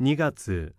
2月